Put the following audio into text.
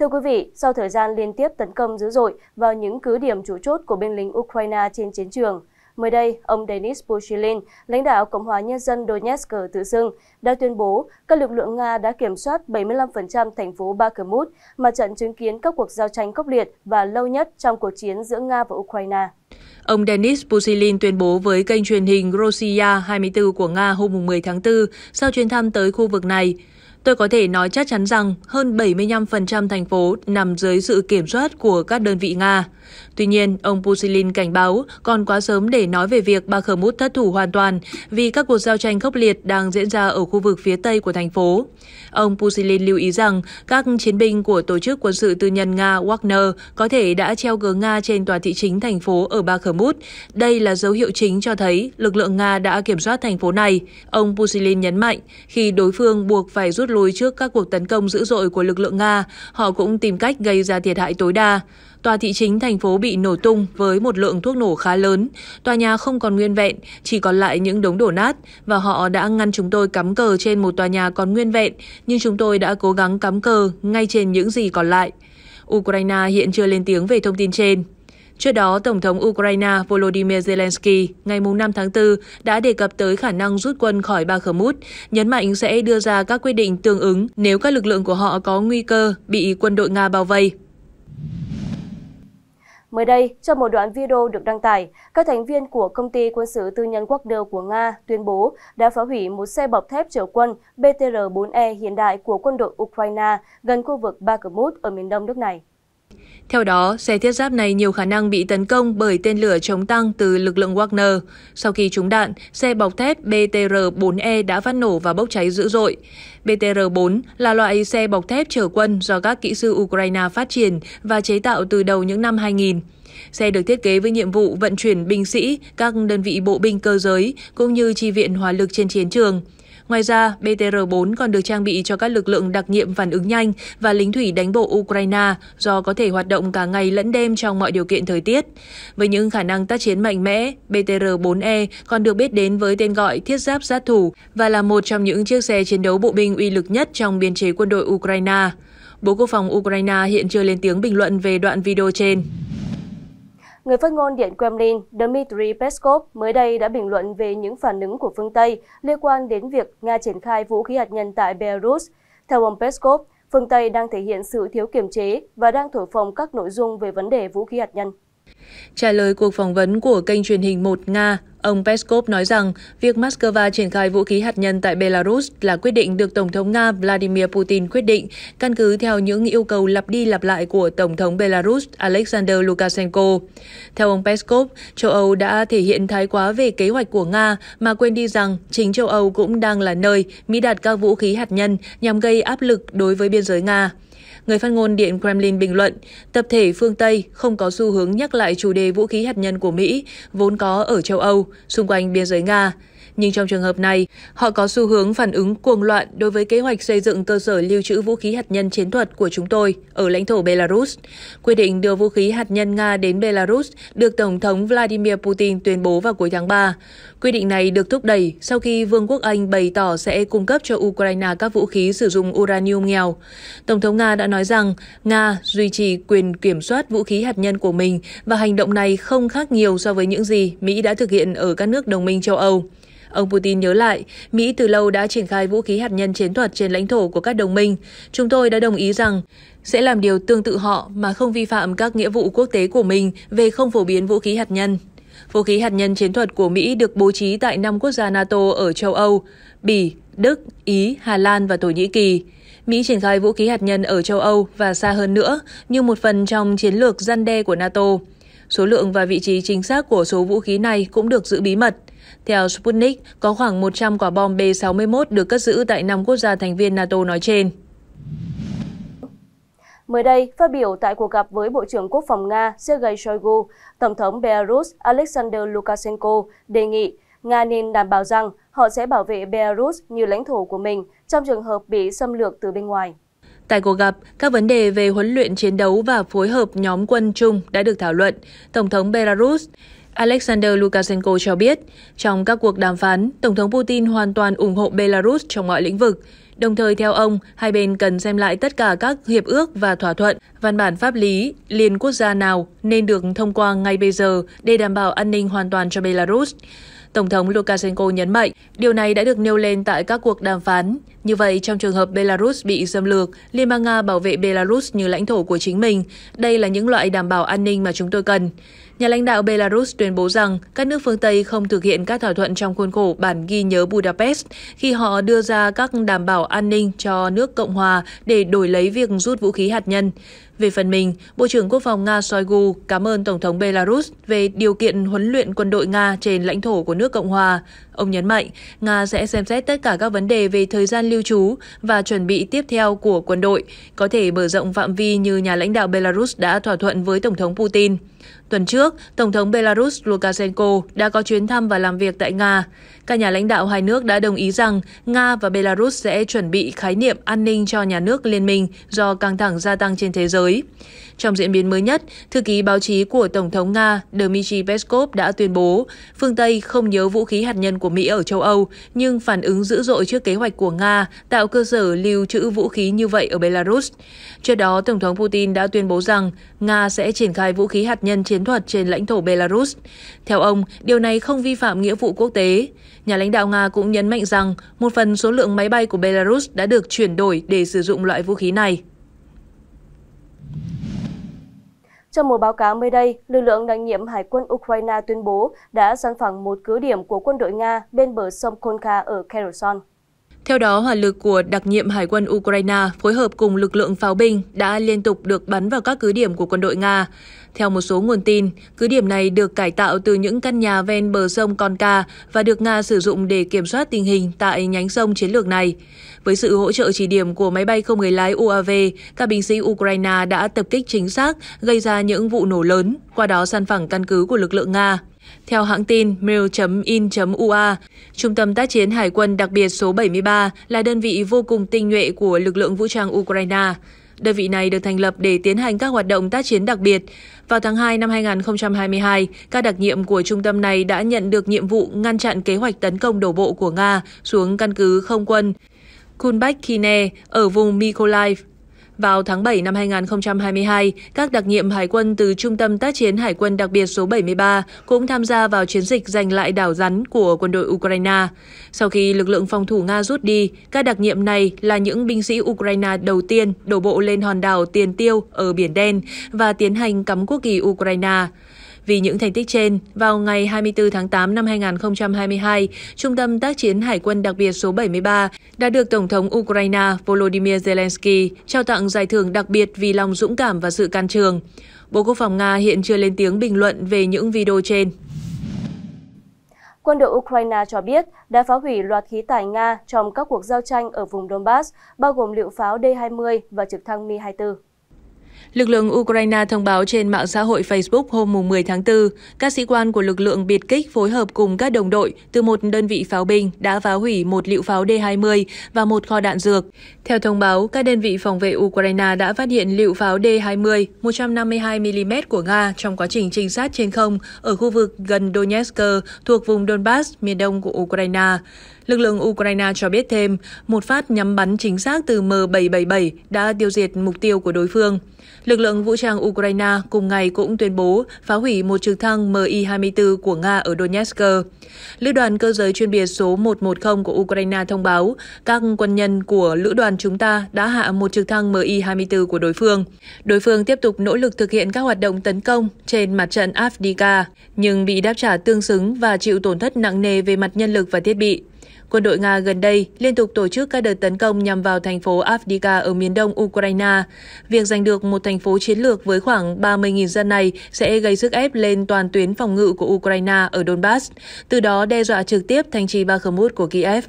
Thưa quý vị, sau thời gian liên tiếp tấn công dữ dội vào những cứ điểm chủ chốt của binh lính Ukraine trên chiến trường, mới đây, ông Denis Pushilin, lãnh đạo Cộng hòa Nhân dân Donetsk tự xưng, đã tuyên bố các lực lượng Nga đã kiểm soát 75% thành phố Bakhmut, mà trận chứng kiến các cuộc giao tranh khốc liệt và lâu nhất trong cuộc chiến giữa Nga và Ukraine. Ông Denis Pushilin tuyên bố với kênh truyền hình Rossiya 24 của Nga hôm 10 tháng 4 sau chuyến thăm tới khu vực này. Tôi có thể nói chắc chắn rằng hơn 75% thành phố nằm dưới sự kiểm soát của các đơn vị Nga. Tuy nhiên, ông Pusilin cảnh báo còn quá sớm để nói về việc Bakhmut thất thủ hoàn toàn vì các cuộc giao tranh khốc liệt đang diễn ra ở khu vực phía tây của thành phố. Ông Pusilin lưu ý rằng các chiến binh của tổ chức quân sự tư nhân Nga Wagner có thể đã treo cờ Nga trên tòa thị chính thành phố ở Bakhmut. Đây là dấu hiệu chính cho thấy lực lượng Nga đã kiểm soát thành phố này. Ông Pusilin nhấn mạnh khi đối phương buộc phải rút lùi trước các cuộc tấn công dữ dội của lực lượng Nga, họ cũng tìm cách gây ra thiệt hại tối đa. Tòa thị chính thành phố bị nổ tung với một lượng thuốc nổ khá lớn. Tòa nhà không còn nguyên vẹn, chỉ còn lại những đống đổ nát và họ đã ngăn chúng tôi cắm cờ trên một tòa nhà còn nguyên vẹn, nhưng chúng tôi đã cố gắng cắm cờ ngay trên những gì còn lại. Ukraine hiện chưa lên tiếng về thông tin trên. Trước đó, Tổng thống Ukraine Volodymyr Zelensky ngày 5 tháng 4 đã đề cập tới khả năng rút quân khỏi Bakhmut, nhấn mạnh sẽ đưa ra các quyết định tương ứng nếu các lực lượng của họ có nguy cơ bị quân đội Nga bao vây. Mới đây, trong một đoạn video được đăng tải, các thành viên của công ty quân sự tư nhân Wagner của Nga tuyên bố đã phá hủy một xe bọc thép chở quân BTR-4E hiện đại của quân đội Ukraine gần khu vực Bakhmut ở miền đông nước này. Theo đó, xe thiết giáp này nhiều khả năng bị tấn công bởi tên lửa chống tăng từ lực lượng Wagner. Sau khi trúng đạn, xe bọc thép BTR-4E đã phát nổ và bốc cháy dữ dội. BTR-4 là loại xe bọc thép chở quân do các kỹ sư Ukraine phát triển và chế tạo từ đầu những năm 2000. Xe được thiết kế với nhiệm vụ vận chuyển binh sĩ, các đơn vị bộ binh cơ giới cũng như chi viện hỏa lực trên chiến trường. Ngoài ra, BTR-4 còn được trang bị cho các lực lượng đặc nhiệm phản ứng nhanh và lính thủy đánh bộ Ukraine do có thể hoạt động cả ngày lẫn đêm trong mọi điều kiện thời tiết. Với những khả năng tác chiến mạnh mẽ, BTR-4E còn được biết đến với tên gọi thiết giáp sát thủ và là một trong những chiếc xe chiến đấu bộ binh uy lực nhất trong biên chế quân đội Ukraine. Bộ Quốc phòng Ukraine hiện chưa lên tiếng bình luận về đoạn video trên người phát ngôn Điện Kremlin Dmitry Peskov mới đây đã bình luận về những phản ứng của phương Tây liên quan đến việc Nga triển khai vũ khí hạt nhân tại Belarus. Theo ông Peskov, phương Tây đang thể hiện sự thiếu kiềm chế và đang thổi phồng các nội dung về vấn đề vũ khí hạt nhân. Trả lời cuộc phỏng vấn của kênh truyền hình một Nga, ông Peskov nói rằng việc Moscow triển khai vũ khí hạt nhân tại Belarus là quyết định được Tổng thống Nga Vladimir Putin quyết định, căn cứ theo những yêu cầu lặp đi lặp lại của Tổng thống Belarus Alexander Lukashenko. Theo ông Peskov, châu Âu đã thể hiện thái quá về kế hoạch của Nga mà quên đi rằng chính châu Âu cũng đang là nơi Mỹ đặt các vũ khí hạt nhân nhằm gây áp lực đối với biên giới Nga. Người phát ngôn Điện Kremlin bình luận, tập thể phương Tây không có xu hướng nhắc lại chủ đề vũ khí hạt nhân của Mỹ vốn có ở châu Âu xung quanh biên giới Nga nhưng trong trường hợp này, họ có xu hướng phản ứng cuồng loạn đối với kế hoạch xây dựng cơ sở lưu trữ vũ khí hạt nhân chiến thuật của chúng tôi ở lãnh thổ Belarus. Quyết định đưa vũ khí hạt nhân Nga đến Belarus được Tổng thống Vladimir Putin tuyên bố vào cuối tháng 3. Quyết định này được thúc đẩy sau khi Vương quốc Anh bày tỏ sẽ cung cấp cho Ukraine các vũ khí sử dụng uranium nghèo. Tổng thống Nga đã nói rằng Nga duy trì quyền kiểm soát vũ khí hạt nhân của mình và hành động này không khác nhiều so với những gì Mỹ đã thực hiện ở các nước đồng minh châu Âu. Ông Putin nhớ lại, Mỹ từ lâu đã triển khai vũ khí hạt nhân chiến thuật trên lãnh thổ của các đồng minh. Chúng tôi đã đồng ý rằng sẽ làm điều tương tự họ mà không vi phạm các nghĩa vụ quốc tế của mình về không phổ biến vũ khí hạt nhân. Vũ khí hạt nhân chiến thuật của Mỹ được bố trí tại 5 quốc gia NATO ở châu Âu, Bỉ, Đức, Ý, Hà Lan và Thổ Nhĩ Kỳ. Mỹ triển khai vũ khí hạt nhân ở châu Âu và xa hơn nữa như một phần trong chiến lược gian đe của NATO. Số lượng và vị trí chính xác của số vũ khí này cũng được giữ bí mật. Theo Sputnik, có khoảng 100 quả bom B-61 được cất giữ tại 5 quốc gia thành viên NATO nói trên. Mới đây, phát biểu tại cuộc gặp với Bộ trưởng Quốc phòng Nga Sergei Shoigu, Tổng thống Belarus Alexander Lukashenko đề nghị Nga nên đảm bảo rằng họ sẽ bảo vệ Belarus như lãnh thổ của mình trong trường hợp bị xâm lược từ bên ngoài. Tại cuộc gặp, các vấn đề về huấn luyện chiến đấu và phối hợp nhóm quân chung đã được thảo luận. Tổng thống Belarus alexander lukashenko cho biết trong các cuộc đàm phán tổng thống putin hoàn toàn ủng hộ belarus trong mọi lĩnh vực đồng thời theo ông hai bên cần xem lại tất cả các hiệp ước và thỏa thuận văn bản pháp lý liên quốc gia nào nên được thông qua ngay bây giờ để đảm bảo an ninh hoàn toàn cho belarus Tổng thống Lukashenko nhấn mạnh điều này đã được nêu lên tại các cuộc đàm phán. Như vậy, trong trường hợp Belarus bị xâm lược, Liên bang Nga bảo vệ Belarus như lãnh thổ của chính mình. Đây là những loại đảm bảo an ninh mà chúng tôi cần. Nhà lãnh đạo Belarus tuyên bố rằng các nước phương Tây không thực hiện các thỏa thuận trong khuôn khổ bản ghi nhớ Budapest khi họ đưa ra các đảm bảo an ninh cho nước Cộng hòa để đổi lấy việc rút vũ khí hạt nhân. Về phần mình, Bộ trưởng Quốc phòng Nga Shoigu cảm ơn Tổng thống Belarus về điều kiện huấn luyện quân đội Nga trên lãnh thổ của nước Cộng hòa. Ông nhấn mạnh, Nga sẽ xem xét tất cả các vấn đề về thời gian lưu trú và chuẩn bị tiếp theo của quân đội, có thể mở rộng phạm vi như nhà lãnh đạo Belarus đã thỏa thuận với Tổng thống Putin. Tuần trước, Tổng thống Belarus Lukashenko đã có chuyến thăm và làm việc tại Nga. Các nhà lãnh đạo hai nước đã đồng ý rằng Nga và Belarus sẽ chuẩn bị khái niệm an ninh cho nhà nước liên minh do căng thẳng gia tăng trên thế giới. Trong diễn biến mới nhất, thư ký báo chí của Tổng thống Nga Dmitry Peskov đã tuyên bố phương Tây không nhớ vũ khí hạt nhân của Mỹ ở châu Âu, nhưng phản ứng dữ dội trước kế hoạch của Nga tạo cơ sở lưu trữ vũ khí như vậy ở Belarus. Trước đó, Tổng thống Putin đã tuyên bố rằng Nga sẽ triển khai vũ khí hạt nhân chiến thuật trên lãnh thổ Belarus. Theo ông, điều này không vi phạm nghĩa vụ quốc tế. Nhà lãnh đạo Nga cũng nhấn mạnh rằng một phần số lượng máy bay của Belarus đã được chuyển đổi để sử dụng loại vũ khí này. trong một báo cáo mới đây lực lượng đặc nhiệm hải quân ukraine tuyên bố đã săn phẳng một cứ điểm của quân đội nga bên bờ sông kolka ở kherson theo đó, hỏa lực của đặc nhiệm Hải quân Ukraine phối hợp cùng lực lượng pháo binh đã liên tục được bắn vào các cứ điểm của quân đội Nga. Theo một số nguồn tin, cứ điểm này được cải tạo từ những căn nhà ven bờ sông Konka và được Nga sử dụng để kiểm soát tình hình tại nhánh sông chiến lược này. Với sự hỗ trợ chỉ điểm của máy bay không người lái UAV, các binh sĩ Ukraine đã tập kích chính xác, gây ra những vụ nổ lớn, qua đó san phẳng căn cứ của lực lượng Nga. Theo hãng tin mail.in.ua, Trung tâm tác chiến Hải quân đặc biệt số 73 là đơn vị vô cùng tinh nhuệ của lực lượng vũ trang Ukraine. Đơn vị này được thành lập để tiến hành các hoạt động tác chiến đặc biệt. Vào tháng 2 năm 2022, các đặc nhiệm của trung tâm này đã nhận được nhiệm vụ ngăn chặn kế hoạch tấn công đổ bộ của Nga xuống căn cứ không quân Kulbakh ở vùng Mykolaiv vào tháng 7 năm 2022, các đặc nhiệm hải quân từ Trung tâm tác chiến Hải quân đặc biệt số 73 cũng tham gia vào chiến dịch giành lại đảo rắn của quân đội Ukraine. Sau khi lực lượng phòng thủ Nga rút đi, các đặc nhiệm này là những binh sĩ Ukraine đầu tiên đổ bộ lên hòn đảo Tiền Tiêu ở Biển Đen và tiến hành cắm quốc kỳ Ukraine. Vì những thành tích trên, vào ngày 24 tháng 8 năm 2022, Trung tâm tác chiến Hải quân đặc biệt số 73 đã được Tổng thống Ukraine Volodymyr Zelensky trao tặng giải thưởng đặc biệt vì lòng dũng cảm và sự can trường. Bộ Quốc phòng Nga hiện chưa lên tiếng bình luận về những video trên. Quân đội Ukraine cho biết đã phá hủy loạt khí tài Nga trong các cuộc giao tranh ở vùng Donbass, bao gồm liệu pháo D-20 và trực thăng Mi-24. Lực lượng Ukraine thông báo trên mạng xã hội Facebook hôm 10 tháng 4, các sĩ quan của lực lượng biệt kích phối hợp cùng các đồng đội từ một đơn vị pháo binh đã phá hủy một liệu pháo D-20 và một kho đạn dược. Theo thông báo, các đơn vị phòng vệ Ukraine đã phát hiện liệu pháo D-20 152mm của Nga trong quá trình trinh sát trên không ở khu vực gần Donetsk thuộc vùng Donbass, miền đông của Ukraine. Lực lượng Ukraine cho biết thêm, một phát nhắm bắn chính xác từ M777 đã tiêu diệt mục tiêu của đối phương. Lực lượng vũ trang Ukraine cùng ngày cũng tuyên bố phá hủy một trực thăng Mi-24 của Nga ở Donetsk. Lữ đoàn cơ giới chuyên biệt số 110 của Ukraine thông báo các quân nhân của lữ đoàn chúng ta đã hạ một trực thăng Mi-24 của đối phương. Đối phương tiếp tục nỗ lực thực hiện các hoạt động tấn công trên mặt trận Avdika, nhưng bị đáp trả tương xứng và chịu tổn thất nặng nề về mặt nhân lực và thiết bị quân đội Nga gần đây liên tục tổ chức các đợt tấn công nhằm vào thành phố Avdika ở miền đông Ukraine. Việc giành được một thành phố chiến lược với khoảng 30.000 dân này sẽ gây sức ép lên toàn tuyến phòng ngự của Ukraine ở Donbass, từ đó đe dọa trực tiếp thành trì Bakhmut của Kiev.